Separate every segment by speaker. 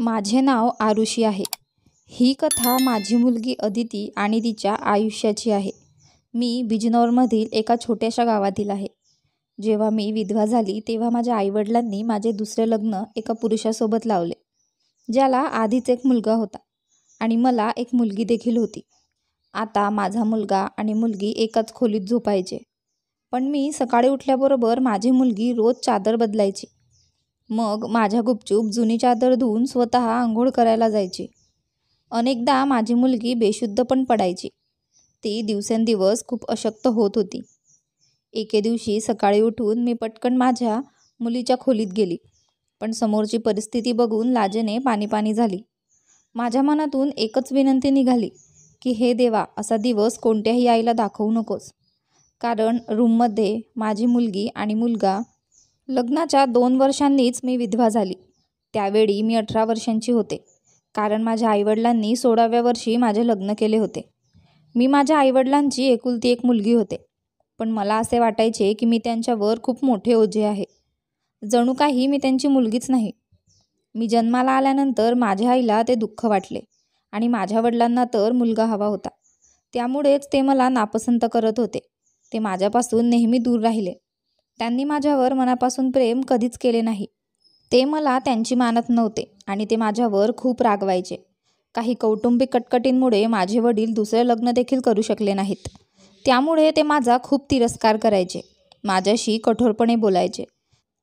Speaker 1: माझे नाव आरुषी आहे ही कथा माझी मुलगी अदिती आणि तिच्या आयुष्याची आहे मी बिजनौरमधील एका छोट्याशा गावातील आहे जेव्हा मी विधवा झाली तेव्हा माझ्या आईवडिलांनी माझे दुसरे लग्न एका पुरुषासोबत लावले ज्याला आधीच एक मुलगा होता आणि मला एक मुलगी देखील होती आता माझा मुलगा आणि मुलगी एकाच खोलीत झोपायचे पण मी सकाळी उठल्याबरोबर माझी मुलगी रोज चादर बदलायची मग माझ्या गुपचूप जुनी चादर धुवून स्वतः आंघोळ करायला जायची अनेकदा माझी मुलगी बेशुद्ध पण पडायची ती दिवसेंदिवस खूप अशक्त होत होती एके दिवशी सकाळी उठून मी पटकन माझ्या मुलीच्या खोलीत गेली पण समोरची परिस्थिती बघून लाजेने पाणी पाणी झाली माझ्या मनातून एकच विनंती निघाली की हे देवा असा दिवस कोणत्याही आईला दाखवू नकोस कारण रूममध्ये माझी मुलगी आणि मुलगा लग्नाच्या दोन वर्षांनीच मी विधवा झाली त्यावेळी मी अठरा वर्षांची होते कारण माझ्या आईवडिलांनी सोळाव्या वर्षी माझे लग्न केले होते मी माझ्या आईवडिलांची एकुलती एक मुलगी होते पण मला असे वाटायचे की मी त्यांच्यावर खूप मोठे ओझे आहे जणू काही मी त्यांची मुलगीच नाही मी जन्माला आल्यानंतर माझ्या आईला ते दुःख वाटले आणि माझ्या वडिलांना तर मुलगा हवा होता त्यामुळेच ते मला नापसंत करत होते ते माझ्यापासून नेहमी दूर राहिले त्यांनी माझ्यावर मनापासून प्रेम कधीच केले नाही ते मला त्यांची मानत नव्हते आणि ते माझ्यावर खूप रागवायचे काही कौटुंबिक कटकटींमुळे माझे वडील दुसरे लग्न देखील करू शकले नाहीत त्यामुळे ते माझा खूप तिरस्कार करायचे माझ्याशी कठोरपणे बोलायचे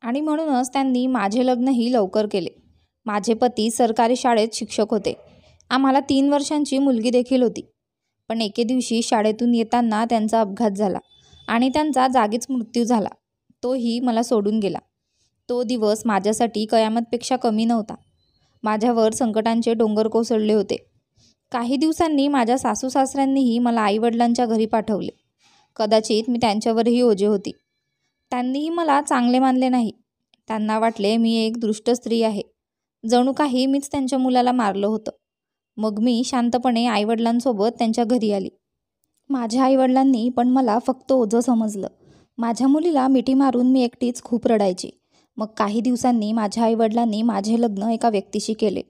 Speaker 1: आणि म्हणूनच त्यांनी माझे लग्नही लवकर केले माझे पती सरकारी शाळेत शिक्षक होते आम्हाला तीन वर्षांची मुलगी देखील होती पण एके दिवशी शाळेतून येताना त्यांचा अपघात झाला आणि त्यांचा जागीच मृत्यू झाला तोही मला सोडून गेला तो दिवस माझ्यासाठी कयामतपेक्षा कमी नव्हता माझ्यावर संकटांचे डोंगर कोसळले होते काही दिवसांनी माझ्या सासू सासऱ्यांनीही मला आईवडिलांच्या घरी पाठवले कदाचित मी त्यांच्यावरही ओझे होती त्यांनीही मला चांगले मानले नाही त्यांना वाटले मी एक दृष्ट स्त्री आहे जणू काही मीच त्यांच्या मुलाला मारलं होतं मग मी शांतपणे आईवडिलांसोबत त्यांच्या घरी आली माझ्या आईवडिलांनी पण मला फक्त ओझं समजलं माझ्या मुलीला मिठी मारून मी एकटीच खूप रडायची मग काही दिवसांनी माझ्या आईवडिलांनी माझे लग्न एका व्यक्तीशी केले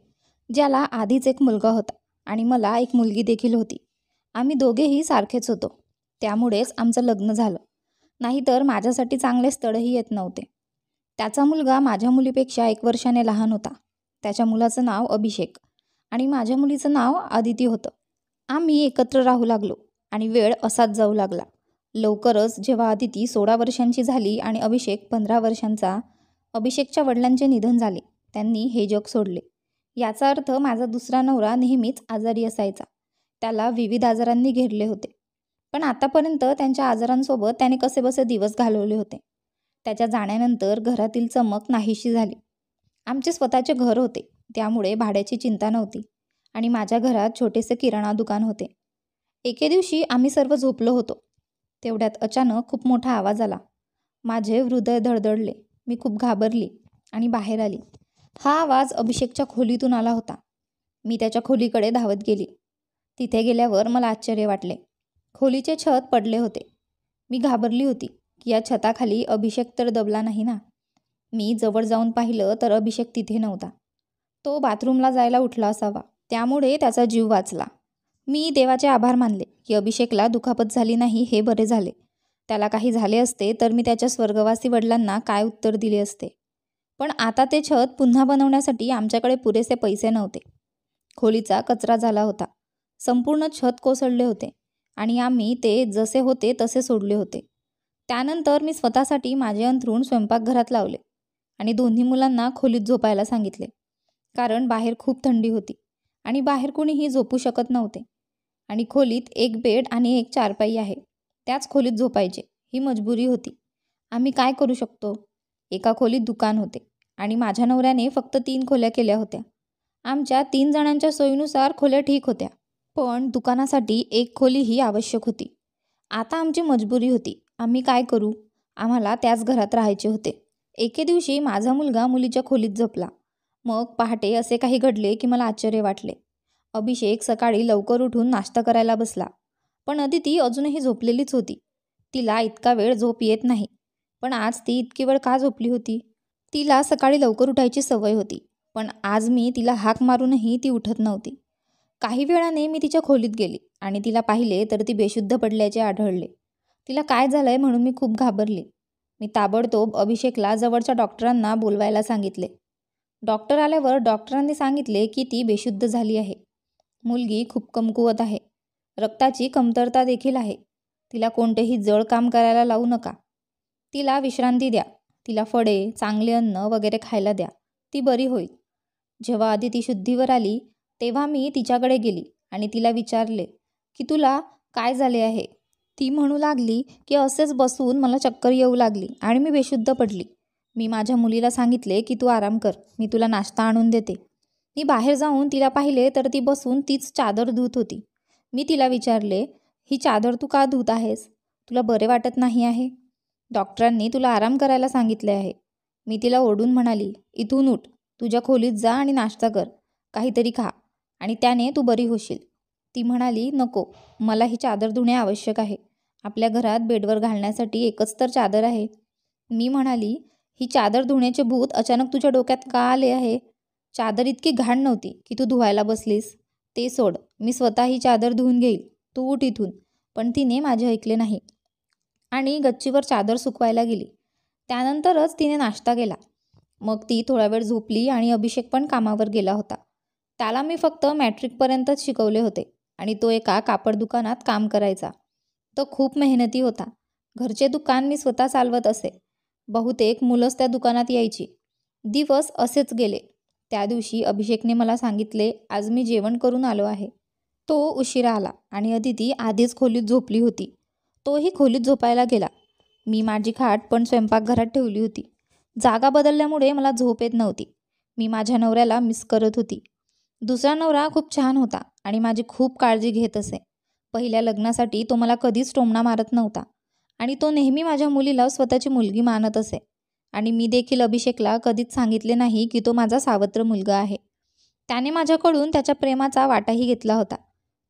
Speaker 1: ज्याला आधीच एक मुलगा होता आणि मला एक मुलगी देखील होती आम्ही दोघेही सारखेच होतो त्यामुळेच आमचं लग्न झालं नाहीतर माझ्यासाठी चांगले स्थळही येत नव्हते त्याचा मुलगा माझ्या मुलीपेक्षा एक वर्षाने लहान होता त्याच्या मुलाचं नाव अभिषेक आणि माझ्या मुलीचं नाव आदिती होतं आम्ही एकत्र राहू लागलो आणि वेळ असाच जाऊ लागला लवकरच जेव्हा अदिती सोळा वर्षांची झाली आणि अभिषेक पंधरा वर्षांचा अभिषेकच्या वडिलांचे निधन झाले त्यांनी हे जग सोडले याचा अर्थ माझा दुसरा नवरा नेहमीच आजारी असायचा त्याला विविध आजारांनी घेरले होते पण आतापर्यंत त्यांच्या आजारांसोबत त्याने कसे बसे दिवस घालवले होते त्याच्या जाण्यानंतर घरातील चमक नाहीशी झाली आमचे स्वतःचे घर होते त्यामुळे भाड्याची चिंता नव्हती आणि माझ्या घरात छोटेसे किराणा दुकान होते एके दिवशी आम्ही सर्व झोपलो होतो तेवढ्यात अचानक खूप मोठा आवाज आला माझे हृदय धडधडले मी खूप घाबरली आणि बाहेर आली हा आवाज अभिषेकच्या खोलीतून आला होता मी त्याच्या खोलीकडे धावत गेली तिथे गेल्यावर मला आश्चर्य वाटले खोलीचे छत पडले होते मी घाबरली होती की या छताखाली अभिषेक तर दबला नाही ना मी जवळ जाऊन पाहिलं तर अभिषेक तिथे नव्हता तो बाथरूमला जायला उठला असावा त्यामुळे त्याचा जीव वाचला मी देवाचे आभार मानले की अभिषेकला दुखापत झाली नाही हे बरे झाले त्याला काही झाले असते तर मी त्याच्या स्वर्गवासी वडिलांना काय उत्तर दिले असते पण आता ते छत पुन्हा बनवण्यासाठी आमच्याकडे पुरेसे पैसे नव्हते खोलीचा कचरा झाला होता संपूर्ण छत कोसळले होते आणि आम्ही ते जसे होते तसे सोडले होते त्यानंतर मी स्वतःसाठी माझे अंथरूण स्वयंपाकघरात लावले आणि दोन्ही मुलांना खोलीत झोपायला सांगितले कारण बाहेर खूप थंडी होती आणि बाहेर कुणीही झोपू शकत नव्हते आणि खोलीत एक बेड आणि एक चारपाई आहे त्याच खोलीत झोपायचे ही मजबुरी होती आम्ही काय करू शकतो एका खोलीत दुकान होते आणि माझ्या नवऱ्याने फक्त तीन खोल्या केल्या होत्या आमच्या तीन जणांच्या सोयीनुसार खोल्या ठीक होत्या पण दुकानासाठी एक खोली ही आवश्यक होती आता आमची मजबुरी होती आम्ही काय करू आम्हाला त्याच घरात राहायचे होते एके दिवशी माझा मुलगा मुलीच्या खोलीत झोपला मग पहाटे असे काही घडले की मला आश्चर्य वाटले अभिषेक सकाळी लवकर उठून नाश्ता करायला बसला पण अदिती अजूनही झोपलेलीच होती तिला इतका वेळ झोप येत नाही पण आज ती इतकी वेळ का झोपली होती तिला सकाळी लवकर उठायची सवय होती पण आज मी तिला हाक मारूनही ती उठत नव्हती काही वेळाने मी तिच्या खोलीत गेली आणि तिला पाहिले तर ती बेशुद्ध पडल्याचे आढळले तिला काय झालंय म्हणून मी खूप घाबरले मी ताबडतोब अभिषेकला जवळच्या डॉक्टरांना बोलवायला सांगितले डॉक्टर आल्यावर डॉक्टरांनी सांगितले की ती बेशुद्ध झाली आहे मुलगी खूप कमकुवत आहे रक्ताची कमतरता देखील आहे तिला कोणतेही जड काम करायला लावू नका तिला विश्रांती द्या तिला फळे चांगले अन्न वगैरे खायला द्या ती बरी होईल जेव्हा आधी ती शुद्धीवर आली तेव्हा मी तिच्याकडे गेली आणि तिला विचारले की तुला काय झाले आहे ती म्हणू लागली की असेच बसून मला चक्कर येऊ लागली आणि मी बेशुद्ध पडली मी माझ्या मुलीला सांगितले की तू आराम कर मी तुला नाश्ता आणून देते मी बाहेर जाऊन तिला पाहिले तर ती बसून तीच चादर धुत होती मी तिला विचारले ही चादर तू का धुत आहेस तुला बरे वाटत नाही आहे डॉक्टरांनी तुला आराम करायला सांगितले आहे मी तिला ओढून म्हणाली इथून उठ तुझ्या खोलीत जा आणि नाश्ता कर काहीतरी खा आणि त्याने तू बरी होशील ती म्हणाली नको मला ही चादर धुणे आवश्यक आहे आपल्या घरात बेडवर घालण्यासाठी एकच तर चादर आहे मी म्हणाली ही चादर धुण्याचे भूत अचानक तुझ्या डोक्यात का आले आहे चादर इतकी घाण नव्हती की तू धुवायला बसलीस ते सोड मी स्वतः ही चादर धुवून घेईल तू उठ इथून पण तिने माझे ऐकले नाही आणि गच्चीवर चादर सुकवायला गेली त्यानंतरच तिने नाश्ता केला मग ती थोडा वेळ झोपली आणि अभिषेक पण कामावर गेला होता त्याला मी फक्त मॅट्रिकपर्यंतच शिकवले होते आणि तो एका कापड दुकानात काम करायचा तो खूप मेहनती होता घरचे दुकान मी स्वतः चालवत असे बहुतेक मुलंच त्या दुकानात यायची दिवस असेच गेले त्या दिवशी अभिषेकने मला सांगितले आज मी जेवण करून आलो आहे तो उशिरा आला आणि अदिती आधीच खोलीत झोपली होती तोही खोलीत झोपायला गेला मी माझी खाट पण स्वयंपाकघरात ठेवली होती जागा बदलल्यामुळे मला झोप येत नव्हती मी माझ्या नवऱ्याला मिस करत होती दुसरा नवरा खूप छान होता आणि माझी खूप काळजी घेत असे पहिल्या लग्नासाठी तो मला कधीच टोमणा मारत नव्हता आणि तो नेहमी माझ्या मुलीला स्वतःची मुलगी मानत असे आणि मी देखील अभिषेकला कधीच सांगितले नाही की तो माझा सावत्र मुलगा आहे त्याने माझ्याकडून त्याच्या प्रेमाचा वाटाही घेतला होता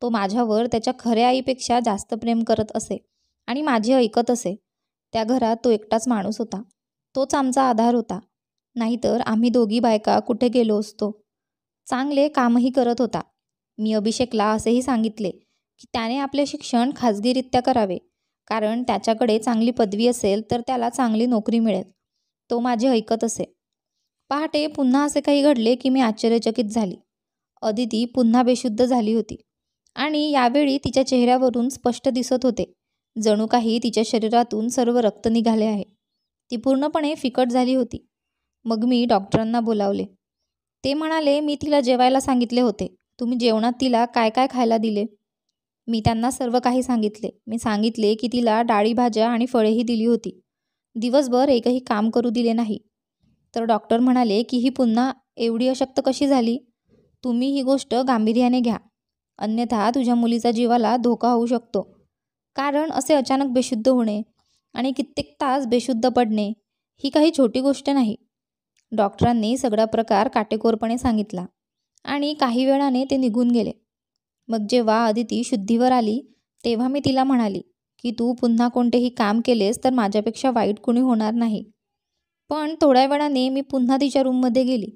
Speaker 1: तो माझ्यावर त्याच्या खऱ्या आईपेक्षा जास्त प्रेम करत असे आणि माझे ऐकत असे त्या घरात तो एकटाच माणूस होता तोच आमचा आधार होता नाहीतर आम्ही दोघी बायका कुठे गेलो असतो चांगले कामही करत होता मी अभिषेकला असेही सांगितले की त्याने आपले शिक्षण खाजगीरित्या करावे कारण त्याच्याकडे चांगली पदवी असेल तर त्याला चांगली नोकरी मिळेल तो माझे ऐकत असे पहाटे पुन्हा असे काही घडले की मी आश्चर्यचकित झाली अदिती पुन्हा बेशुद्ध झाली होती आणि यावेळी तिच्या चेहऱ्यावरून स्पष्ट दिसत होते जणू काही तिच्या शरीरातून सर्व रक्त निघाले आहे ती पूर्णपणे फिकट झाली होती मग मी डॉक्टरांना बोलावले ते म्हणाले मी तिला जेवायला सांगितले होते तुम्ही जेवणात तिला काय काय खायला दिले मी त्यांना सर्व काही सांगितले मी सांगितले की तिला डाळी भाज्या आणि फळेही दिली होती दिवसभर एकही काम करू दिले नाही तर डॉक्टर म्हणाले की ही पुन्हा एवढी अशक्त कशी झाली तुम्ही ही गोष्ट गांभीर्याने घ्या अन्यथा तुझ्या मुलीचा जीवाला धोका होऊ शकतो कारण असे अचानक बेशुद्ध होणे आणि कित्येक तास बेशुद्ध पडणे ही काही छोटी गोष्ट नाही डॉक्टरांनी सगळा प्रकार काटेकोरपणे सांगितला आणि काही वेळाने ते निघून गेले मग जेव्हा अदिती शुद्धीवर आली तेव्हा मी तिला म्हणाली की तू पुन्हा कोणतेही काम केलेस तर माझ्यापेक्षा वाईट कुणी होणार नाही पण थोड्या वेळाने मी पुन्हा तिच्या रूममध्ये गेली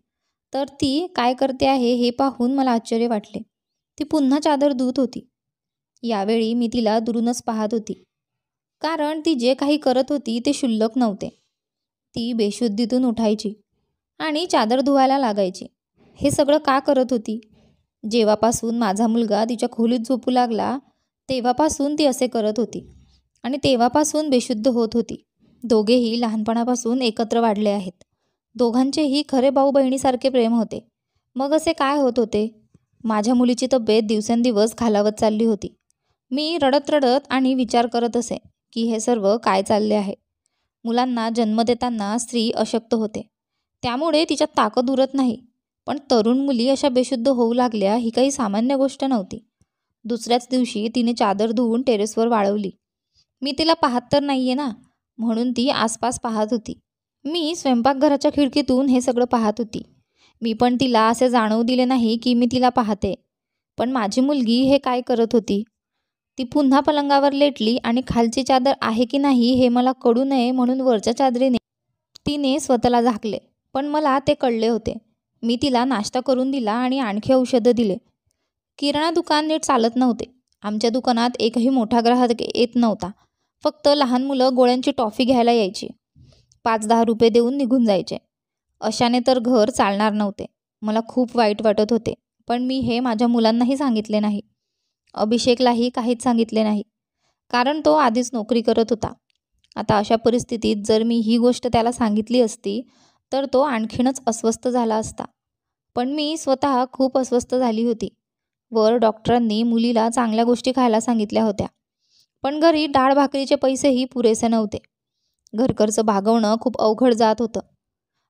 Speaker 1: तर ती काय करते आहे हे पाहून मला आश्चर्य वाटले ती पुन्हा चादर धुत होती यावेळी मी तिला दुरूनच पाहत होती कारण ती जे काही करत होती ते शुल्लक नव्हते ती बेशुद्धीतून उठायची आणि चादर धुवायला लागायची हे सगळं का करत होती जेव्हापासून माझा मुलगा तिच्या खोलीत झोपू लागला तेव्हापासून ती असे करत होती आणि तेव्हापासून बेशुद्ध होत होती दोघेही लहानपणापासून एकत्र वाढले आहेत दोघांचेही खरे भाऊ बहिणीसारखे प्रेम होते मग असे काय होत होते माझ्या मुलीची तब्येत दिवसेंदिवस खालावत चालली होती मी रडत रडत आणि विचार करत असे की हे सर्व काय चालले आहे मुलांना जन्म देताना स्त्री अशक्त होते त्यामुळे तिच्यात ताकद उरत नाही पण तरुण मुली अशा बेशुद्ध होऊ लागल्या ही काही सामान्य गोष्ट नव्हती दुसऱ्याच दिवशी तिने चादर धुवून टेरेसवर वाळवली मी तिला पाहत तर नाही आहे ना म्हणून ती आसपास पाहत होती मी स्वयंपाकघराच्या खिडकीतून हे सगळं पाहत होती मी पण तिला असे जाणवू दिले नाही की मी तिला पाहते पण माझी मुलगी हे काय करत होती ती पुन्हा पलंगावर लेटली आणि खालची चादर आहे की नाही हे मला कळू नये म्हणून वरच्या चादरीने तिने स्वतःला झाकले पण मला ते कळले होते मी तिला नाश्ता करून दिला आणि आणखी औषधं दिले किराणा दुकान नीट चालत नव्हते आमच्या दुकानात एकही मोठा ग्राहक येत नव्हता फक्त लहान मुलं गोळ्यांची टॉफी घ्यायला यायची पाच दहा रुपये देऊन निघून जायचे अशाने तर घर चालणार नव्हते मला खूप वाईट वाटत होते पण मी हे माझ्या मुलांनाही सांगितले नाही अभिषेकलाही काहीच सांगितले नाही कारण तो आधीच नोकरी करत होता आता अशा परिस्थितीत जर मी ही गोष्ट त्याला सांगितली असती तर तो आणखीनच अस्वस्थ झाला असता पण मी स्वतः खूप अस्वस्थ झाली होती वर डॉक्टरांनी मुलीला चांगल्या गोष्टी खायला सांगितल्या होत्या पण घरी डाळ भाकरीचे पैसेही पुरेसे नव्हते घरकरचं भागवणं खूप अवघड जात होतं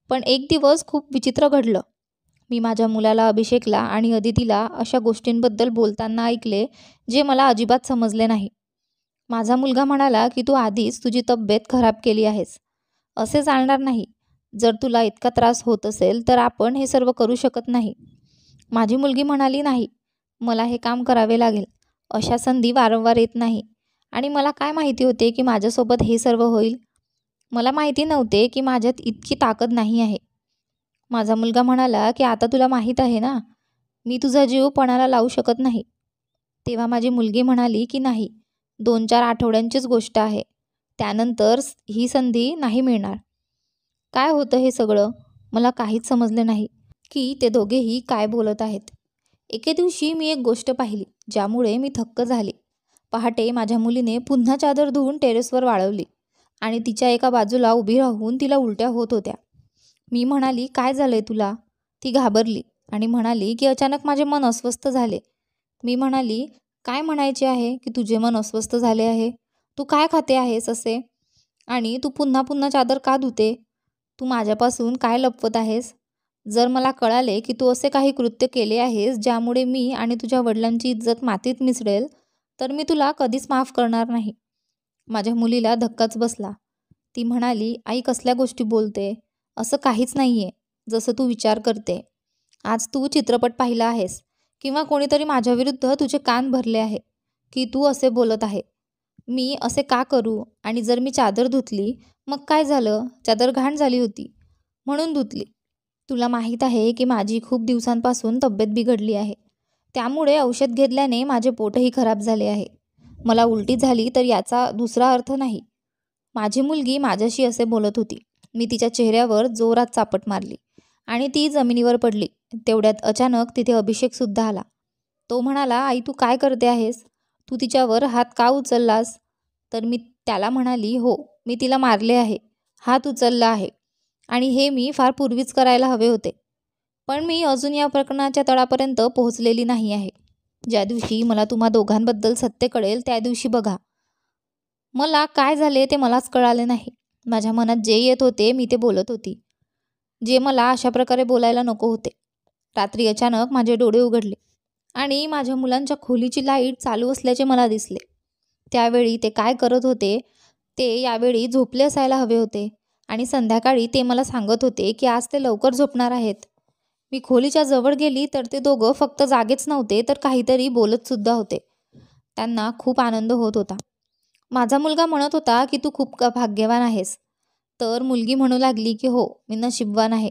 Speaker 1: पण एक दिवस खूप विचित्र घडलं मी माझ्या मुलाला अभिषेकला आणि अदितीला अशा गोष्टींबद्दल बोलताना ऐकले जे मला अजिबात समजले नाही माझा मुलगा म्हणाला की तू आधीच तुझी तब्येत खराब केली आहेस असे चालणार नाही जर तुला इतका त्रास होत असेल तर आपण हे सर्व करू शकत नाही माझी मुलगी म्हणाली नाही मला हे काम करावे लागेल अशा संधी वारंवार येत नाही आणि मला काय माहिती होते की माझ्यासोबत हे सर्व होईल मला माहिती नव्हते की माझ्यात इतकी ताकद नाही आहे माझा मुलगा म्हणाला की आता तुला माहीत आहे ना मी तुझा जीव पणाला लावू शकत नाही तेव्हा माझी मुलगी म्हणाली की नाही दोन चार आठवड्यांचीच गोष्ट आहे त्यानंतर ही संधी नाही मिळणार काय होतं हे सगळं मला काहीच समजलं नाही की ते दोघेही काय बोलत आहेत एके दिवशी मी एक गोष्ट पाहिली ज्यामुळे मी थक्क झाले पहाटे माझ्या मुलीने पुन्हा चादर धुवून टेरेसवर वाळवली आणि तिच्या एका बाजूला उभी राहून तिला उलट्या होत होत्या मी म्हणाली काय झालंय तुला ती घाबरली आणि म्हणाली की अचानक माझे मन अस्वस्थ झाले मी म्हणाली काय म्हणायचे आहे की तुझे मन अस्वस्थ झाले आहे तू काय खाते आहेस असे आणि तू पुन्हा पुन्हा चादर का धुते तू माझ्यापासून काय लपवत आहेस जर मला कळाले की तू असे काही कृत्य केले आहेस ज्यामुळे मी आणि तुझ्या वडिलांची इज्जत मातीत मिसळेल तर मी तुला कधीच माफ करणार नाही माझ्या मुलीला धक्काच बसला ती म्हणाली आई कसल्या गोष्टी बोलते असं काहीच नाही आहे जसं तू विचार करते आज तू चित्रपट पाहिला आहेस किंवा कोणीतरी माझ्याविरुद्ध तुझे कान भरले आहे की तू असे बोलत आहे मी असे का करू आणि जर मी चादर धुतली मग काय झालं चादर घाण झाली होती म्हणून धुतली तुला माहीत आहे की माझी खूप दिवसांपासून तब्येत बिघडली आहे त्यामुळे औषध घेतल्याने माझे पोटही खराब झाले आहे मला उलटी झाली तर याचा दुसरा अर्थ नाही माझी मुलगी माझ्याशी असे बोलत होती मी तिच्या चेहऱ्यावर जोरात चापट मारली आणि ती जमिनीवर पडली तेवढ्यात अचानक तिथे अभिषेकसुद्धा आला तो म्हणाला आई तू काय करते आहेस तू तिच्यावर हात का उचललास तर मी त्याला म्हणाली हो मी तिला मारले आहे हात उचलला आहे आणि हे मी फार पूर्वीच करायला हवे होते पण मी अजून या प्रकरणाच्या तळापर्यंत पोहोचलेली नाही आहे ज्या दिवशी मला तुम्हा दोघांबद्दल सत्य कळेल त्या दिवशी बघा मला काय झाले ते मलाच कळाले नाही माझ्या मनात जे येत होते मी ते बोलत होती जे मला अशा प्रकारे बोलायला नको होते रात्री अचानक माझे डोळे उघडले आणि माझ्या मुलांच्या खोलीची लाईट चालू असल्याचे मला दिसले त्यावेळी ते काय करत होते ते यावेळी झोपले असायला हवे होते आणि संध्याकाळी ते मला सांगत होते की आज ते लवकर झोपणार आहेत मी खोलीच्या जवळ गेली तर ते दोघं फक्त जागेच नव्हते तर काहीतरी बोलतसुद्धा होते त्यांना खूप आनंद होत होता माझा मुलगा म्हणत होता की तू खूप भाग्यवान आहेस तर मुलगी म्हणू लागली की हो मी नशिबवान आहे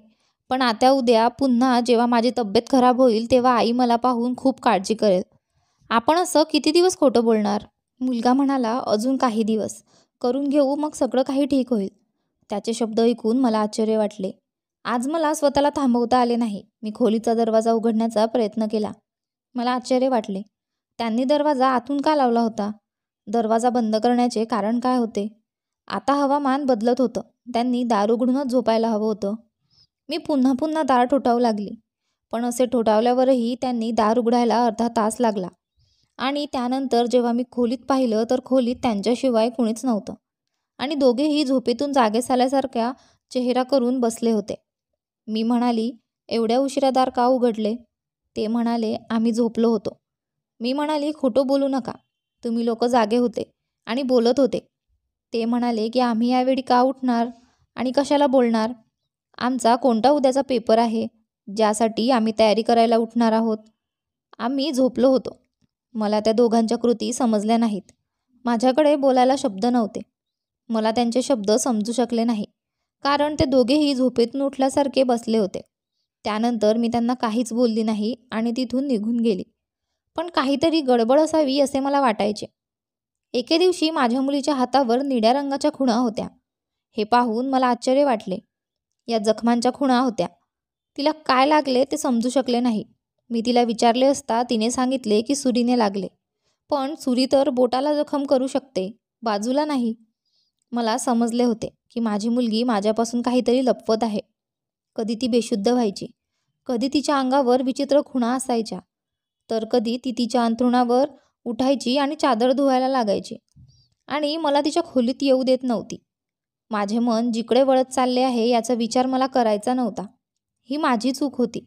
Speaker 1: पण आता उद्या पुन्हा जेव्हा माझी तब्येत खराब होईल तेव्हा आई मला पाहून खूप काळजी करेल आपण असं किती दिवस खोटं बोलणार मुलगा म्हणाला अजून काही दिवस करून घेऊ मग सगळं काही ठीक होईल त्याचे शब्द ऐकून मला आश्चर्य वाटले आज मला स्वतःला थांबवता आले नाही मी खोलीचा दरवाजा उघडण्याचा प्रयत्न केला मला आश्चर्य वाटले त्यांनी दरवाजा आतून का लावला होता दरवाजा बंद करण्याचे कारण काय होते आता हवामान बदलत होतं त्यांनी दार उघडूनच झोपायला हवं होतं मी पुन्हा पुन्हा दार ठोठावू लागली पण असे ठोठावल्यावरही त्यांनी दार उघडायला अर्धा तास लागला आणि त्यानंतर जेव्हा मी खोलीत पाहिलं तर खोलीत त्यांच्याशिवाय कुणीच नव्हतं आणि दोघेही झोपेतून जागे झाल्यासारख्या चेहरा करून बसले होते मी म्हणाली एवढ्या उशिरादार का उघडले ते म्हणाले आम्ही झोपलो होतो मी म्हणाली खोटो बोलू नका तुम्ही लोक जागे होते आणि बोलत होते ते म्हणाले की आम्ही यावेळी का उठणार आणि कशाला बोलणार आमचा कोणता उद्याचा पेपर आहे ज्यासाठी आम्ही तयारी करायला उठणार आहोत आम्ही झोपलो होतो मला त्या दोघांच्या कृती समजल्या नाहीत माझ्याकडे बोलायला शब्द नव्हते मला त्यांचे शब्द समजू शकले नाही कारण ते दोघेही झोपेतून उठल्यासारखे बसले होते त्यानंतर मी त्यांना काहीच बोलली नाही आणि तिथून निघून गेली पण काहीतरी गडबड असावी असे मला वाटायचे एके दिवशी माझ्या मुलीच्या हातावर निड्या रंगाच्या खुणा होत्या हे पाहून मला आश्चर्य वाटले या जखमांच्या खुणा होत्या तिला काय लागले ते समजू शकले नाही मी तिला विचारले असता तिने सांगितले की सुरीने लागले पण सुरी तर बोटाला जखम करू शकते बाजूला नाही मला समजले होते की माझी मुलगी माझ्यापासून काहीतरी लपवत आहे कधी ती बेशुद्ध व्हायची कधी तिच्या अंगावर विचित्र खुणा असायच्या तर कधी ती तिच्या अंथरुणावर उठायची आणि चादर धुवायला लागायची आणि मला तिच्या खोलीत येऊ देत नव्हती माझे मन जिकडे वळत चालले आहे याचा विचार मला करायचा नव्हता ही माझी चूक होती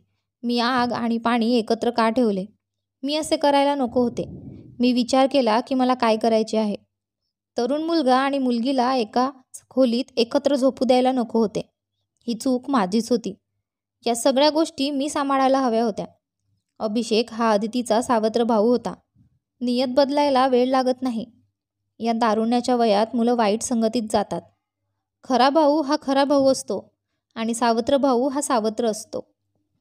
Speaker 1: मी आग आणि पाणी एकत्र का ठेवले मी असे करायला नको होते मी विचार केला की मला काय करायचे आहे तरुण मुलगा आणि मुलगीला एका खोलीत एकत्र झोपू द्यायला नको होते ही चूक माझीच होती या सगळ्या गोष्टी मी सांभाळायला हव्या होत्या अभिषेक हा आदितीचा सावत्र भाऊ होता नियत बदलायला वेळ लागत नाही या दारुण्याच्या वयात मुलं वाईट संगतीत जातात खरा भाऊ हा खरा भाऊ असतो आणि सावत्र भाऊ हा सावत्र असतो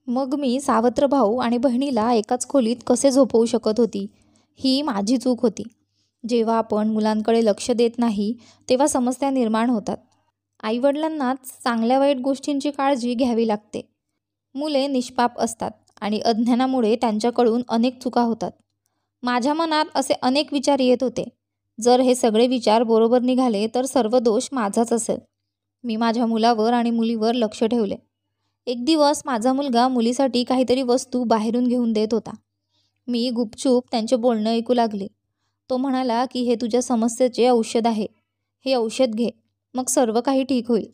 Speaker 1: मग मी सावत्र भाऊ आणि बहिणीला एकाच खोलीत कसे झोपवू शकत होती ही माझी चूक होती जेव्हा आपण मुलांकडे लक्ष देत नाही तेव्हा समस्या निर्माण होतात आईवडिलांनाच चांगल्या वाईट गोष्टींची काळजी घ्यावी लागते मुले निष्पाप असतात आणि अज्ञानामुळे त्यांच्याकडून अनेक चुका होतात माझ्या मनात असे अनेक विचार येत होते जर हे सगळे विचार बरोबर निघाले तर सर्व दोष माझाच असेल मी माझ्या मुलावर आणि मुलीवर लक्ष ठेवले एक दिवस माझा मुलगा मुलीसाठी काहीतरी वस्तू बाहेरून घेऊन देत होता मी गुपचूप त्यांचे बोलणं ऐकू लागले तो म्हणाला की हे तुझ्या समस्येचे औषध आहे हे औषध घे मग सर्व काही ठीक होईल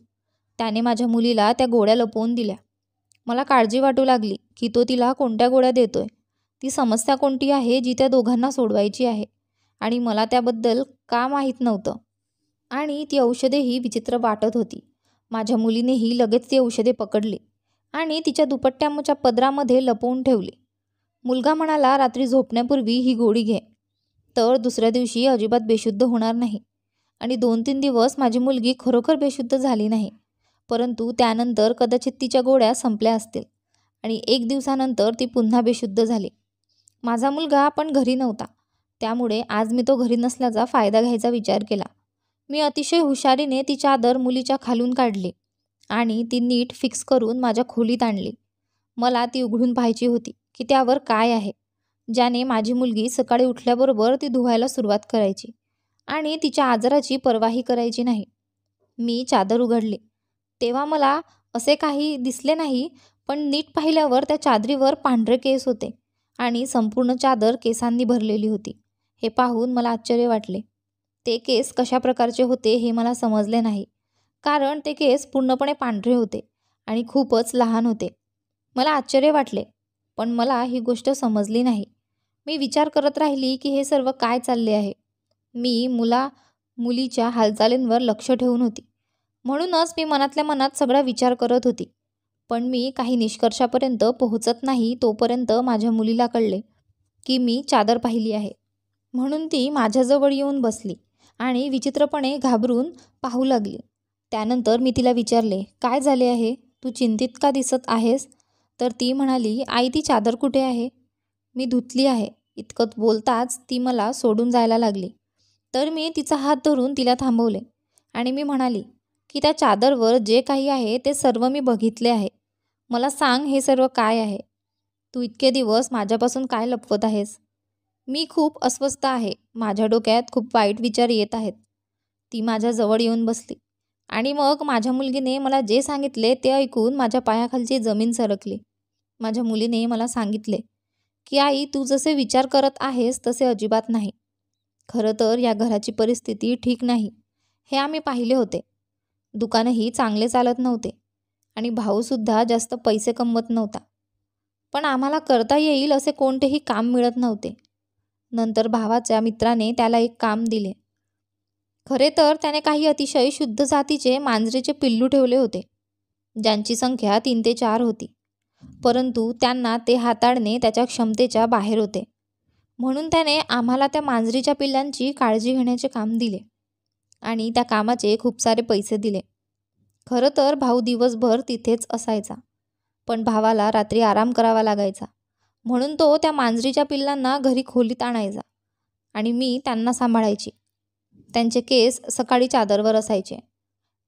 Speaker 1: त्याने माझ्या मुलीला त्या गोळ्या लपवून दिल्या मला काळजी वाटू लागली की तो तिला कोणत्या गोळ्या देतोय ती समस्या कोणती आहे जी त्या दोघांना सोडवायची आहे आणि मला त्याबद्दल का माहीत नव्हतं आणि ती औषधेही विचित्र वाटत होती माझ्या मुलीनेही लगेच ती औषधे पकडली आणि तिच्या दुपट्ट्याच्या पदरामध्ये लपवून ठेवली मुलगा म्हणाला रात्री झोपण्यापूर्वी ही गोळी घे तर दुसऱ्या दिवशी अजिबात बेशुद्ध होणार नाही आणि दोन तीन दिवस माझी मुलगी खरोखर बेशुद्ध झाली नाही परंतु त्यानंतर कदाचित तिच्या गोळ्या संपल्या असतील आणि एक दिवसानंतर ती पुन्हा बेशुद्ध झाली माझा मुलगा पण घरी नव्हता त्यामुळे आज मी तो घरी नसल्याचा फायदा घ्यायचा विचार केला मी अतिशय हुशारीने तिच्या आदर मुलीच्या खालून काढली आणि ती नीट फिक्स करून माझ्या खोलीत आणली मला ती उघडून पाहायची होती की त्यावर काय आहे ज्याने माझी मुलगी सकाळी उठल्याबरोबर ती धुवायला सुरुवात करायची आणि तिच्या आजाराची परवाही करायची नाही मी चादर उघडली तेव्हा मला असे काही दिसले नाही पण नीट पाहिल्यावर त्या चादरीवर पांढरे केस होते आणि संपूर्ण चादर केसांनी भरलेली होती हे पाहून मला आश्चर्य वाटले ते केस कशा प्रकारचे होते हे मला समजले नाही कारण ते केस पूर्णपणे पांढरे होते आणि खूपच लहान होते मला आश्चर्य वाटले पण मला ही गोष्ट समजली नाही मी विचार करत राहिली की हे सर्व काय चालले आहे मी मुला मुलीच्या हालचालींवर लक्ष ठेवून होती म्हणूनच मी मनातल्या मनात सगळा विचार करत होती पण मी काही निष्कर्षापर्यंत पोहोचत नाही तोपर्यंत माझ्या मुलीला कळले की मी चादर पाहिली आहे म्हणून ती माझ्याजवळ येऊन बसली आणि विचित्रपणे घाबरून पाहू लागली त्यानंतर मी तिला विचारले काय झाले आहे तू चिंतित का दिसत आहेस तर ती म्हणाली आई ती चादर कुठे आहे मी धुतली आहे इतकं बोलताच ती मला सोडून जायला लागली तर मी तिचा हात धरून तिला थांबवले आणि मी म्हणाली की त्या चादरवर जे काही आहे ते सर्व मी बघितले आहे मला सांग हे सर्व काय आहे तू इतके दिवस माझ्यापासून काय लपवत आहेस मी खूप अस्वस्थ आहे माझ्या डोक्यात खूप वाईट विचार येत आहेत ती माझ्याजवळ येऊन बसली आणि मग माझ्या मुलगीने मला जे सांगितले ते ऐकून माझ्या पायाखालची जमीन सरकली माझ्या मुलीने मला सांगितले की आई तू जसे विचार करत आहेस तसे अजिबात नाही खरं तर या घराची परिस्थिती ठीक नाही हे आम्ही पाहिले होते दुकानही चांगले चालत नव्हते आणि भाऊसुद्धा जास्त पैसे कमवत नव्हता पण आम्हाला करता येईल असे कोणतेही काम मिळत नव्हते नंतर भावाच्या मित्राने त्याला एक काम दिले खरे तर त्याने काही अतिशय शुद्ध जातीचे मांजरेचे पिल्लू ठेवले होते ज्यांची संख्या तीन ते चार होती परंतु त्यांना ते हाताळणे त्याच्या क्षमतेच्या बाहेर होते म्हणून त्याने आम्हाला त्या मांजरीच्या पिल्लांची काळजी घेण्याचे काम दिले आणि त्या कामाचे खूप सारे पैसे दिले खरं तर भाऊ दिवसभर तिथेच असायचा पण भावाला रात्री आराम करावा लागायचा म्हणून तो त्या मांजरीच्या पिल्लांना घरी खोलीत आणायचा आणि मी त्यांना सांभाळायची त्यांचे केस सकाळी चादरवर असायचे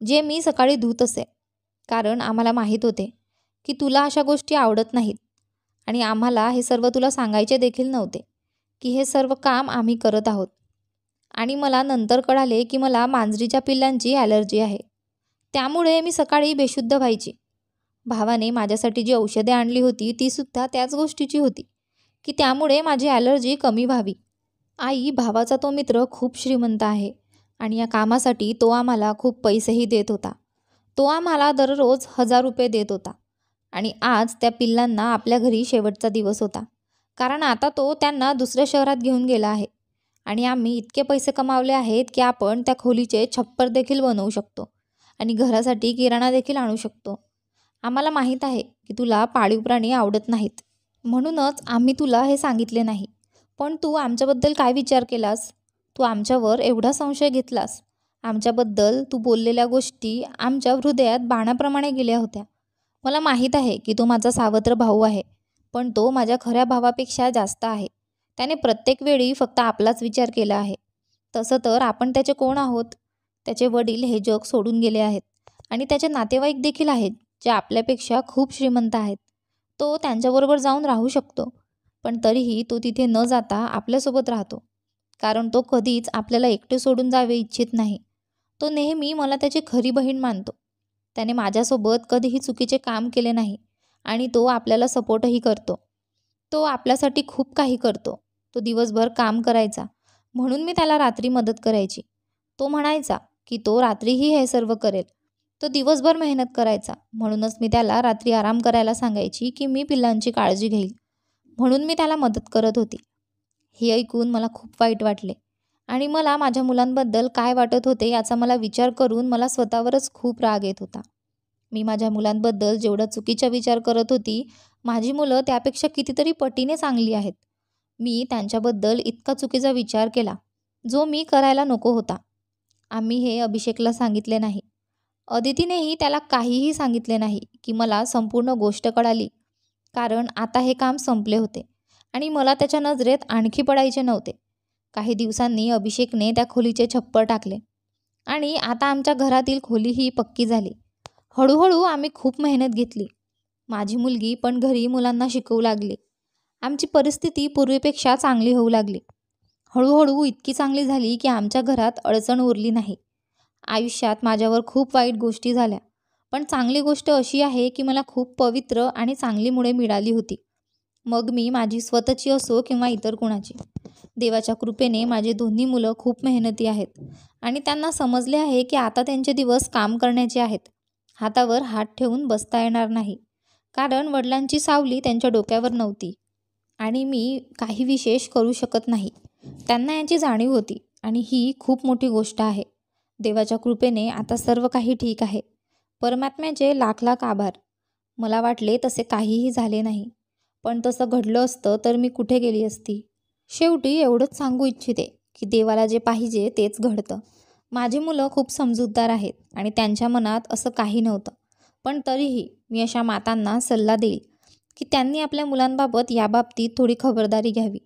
Speaker 1: जे मी सकाळी धुत असे कारण आम्हाला माहीत होते की तुला अशा गोष्टी आवडत नाहीत आणि आम्हाला हे सर्व तुला सांगायचे देखील नव्हते की हे सर्व काम आम्ही करत आहोत आणि मला नंतर कळाले की मला मांजरीच्या पिल्लांची ॲलर्जी आहे त्यामुळे मी सकाळी बेशुद्ध व्हायची भावाने माझ्यासाठी जी औषधे आणली होती तीसुद्धा त्याच गोष्टीची होती की त्यामुळे माझी ॲलर्जी कमी व्हावी आई भावाचा तो मित्र खूप श्रीमंत आहे आणि या कामासाठी तो आम्हाला खूप पैसेही देत होता तो आम्हाला दररोज हजार रुपये देत होता आणि आज त्या पिल्लांना आपल्या घरी शेवटचा दिवस होता कारण आता तो त्यांना दुसऱ्या शहरात घेऊन गेला आहे आणि आम्ही इतके पैसे कमावले आहेत की आपण त्या खोलीचे छप्पर देखील बनवू शकतो आणि घरासाठी किराणा देखील आणू शकतो आम्हाला माहीत आहे की तुला पाळीव प्राणी आवडत नाहीत म्हणूनच आम्ही तुला हे सांगितले नाही पण तू आमच्याबद्दल काय विचार केलास तू आमच्यावर एवढा संशय घेतलास आमच्याबद्दल तू बोललेल्या गोष्टी आमच्या हृदयात बाणाप्रमाणे गेल्या होत्या मला माहीत आहे की तो माझा सावत्र भाऊ आहे पण तो माझ्या खऱ्या भावापेक्षा जास्त आहे त्याने प्रत्येक वेळी फक्त आपलाच विचार केला आहे तसं तर आपण त्याचे कोण आहोत त्याचे वडील हे जग सोडून गेले आहेत आणि त्याचे नातेवाईक देखील आहेत जे आपल्यापेक्षा खूप श्रीमंत आहेत तो त्यांच्याबरोबर जाऊन राहू शकतो पण तरीही तो तिथे न जाता आपल्यासोबत राहतो कारण तो कधीच आपल्याला एकटे सोडून जावे इच्छित नाही तो नेहमी मला त्याची खरी बहीण मानतो त्याने माझ्यासोबत कधीही चुकीचे काम केले नाही आणि तो आपल्याला सपोर्टही करतो तो आपल्यासाठी खूप काही करतो तो दिवसभर काम करायचा म्हणून मी त्याला रात्री मदत करायची तो म्हणायचा की तो रात्रीही हे सर्व करेल तो दिवसभर मेहनत करायचा म्हणूनच मी त्याला रात्री आराम करायला सांगायची की मी पिल्लांची काळजी घेईल म्हणून मी त्याला मदत करत होती हे ऐकून मला खूप वाईट वाटले आणि मला माझ्या मुलांबद्दल काय वाटत होते याचा मला विचार करून मला स्वतःवरच खूप राग येत होता मी माझ्या मुलांबद्दल जेवढा चुकीचा विचार करत होती माझी मुलं त्यापेक्षा कितीतरी पटीने चांगली आहेत मी त्यांच्याबद्दल इतका चुकीचा विचार केला जो मी करायला नको होता आम्ही हे अभिषेकला सांगितले नाही अदितीनेही त्याला काहीही सांगितले नाही की मला संपूर्ण गोष्ट कळाली कारण आता हे काम संपले होते आणि मला त्याच्या नजरेत आणखी पडायचे नव्हते काही दिवसांनी अभिषेकने त्या खोलीचे छप्पर टाकले आणि आता आमच्या घरातील खोली ही पक्की झाली हळूहळू आम्ही खूप मेहनत घेतली माझी मुलगी पण घरी मुलांना शिकवू लागली आमची परिस्थिती पूर्वीपेक्षा चांगली होऊ लागली हळूहळू इतकी चांगली झाली की आमच्या घरात अडचण उरली नाही आयुष्यात माझ्यावर खूप वाईट गोष्टी झाल्या पण चांगली गोष्ट अशी आहे की मला खूप पवित्र आणि चांगली मुळे मिळाली होती मग मी माझी स्वतःची असो किंवा इतर कुणाची देवाच्या कृपेने माझे दोन्ही मुलं खूप मेहनती आहेत आणि त्यांना समजले आहे की आता त्यांचे दिवस काम करण्याचे आहेत हातावर हात ठेवून बसता येणार नाही कारण वडिलांची सावली त्यांच्या डोक्यावर नव्हती आणि मी काही विशेष करू शकत नाही त्यांना याची जाणीव होती आणि ही खूप मोठी गोष्ट आहे देवाच्या कृपेने आता सर्व काही ठीक आहे परमात्म्याचे लाख लाख आभार मला वाटले तसे काहीही झाले नाही पण तसं घडलं असतं तर मी कुठे गेली असती शेवटी एवढंच सांगू इच्छिते की देवाला जे पाहिजे तेच घडतं माझी मुलं खूप समजूतदार आहेत आणि त्यांच्या मनात असं काही नव्हतं पण तरीही मी अशा मातांना सल्ला देईल की त्यांनी आपल्या मुलांबाबत याबाबतीत थोडी खबरदारी घ्यावी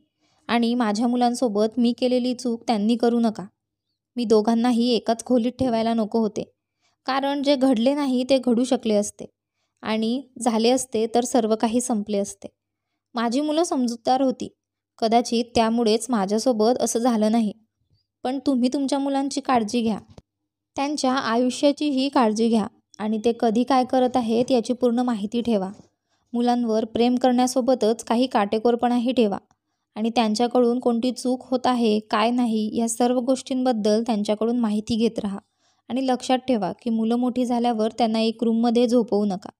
Speaker 1: आणि माझ्या मुलांसोबत मी केलेली चूक त्यांनी करू नका मी दोघांनाही एकाच खोलीत ठेवायला नको होते कारण जे घडले नाही ते घडू शकले असते आणि झाले असते तर सर्व काही संपले असते माझी मुलं समजूतदार होती कदाचित त्यामुळेच माझ्यासोबत असं झालं नाही पण तुम्ही तुमच्या मुलांची काळजी घ्या त्यांच्या आयुष्याचीही काळजी घ्या आणि ते कधी काय करत आहेत याची पूर्ण माहिती ठेवा मुलांवर प्रेम करण्यासोबतच काही काटेकोरपणाही ठेवा आणि त्यांच्याकडून कोणती चूक होत आहे काय नाही या सर्व गोष्टींबद्दल त्यांच्याकडून माहिती घेत राहा आणि लक्षात ठेवा की मुलं मोठी झाल्यावर त्यांना एक रूममध्ये झोपवू नका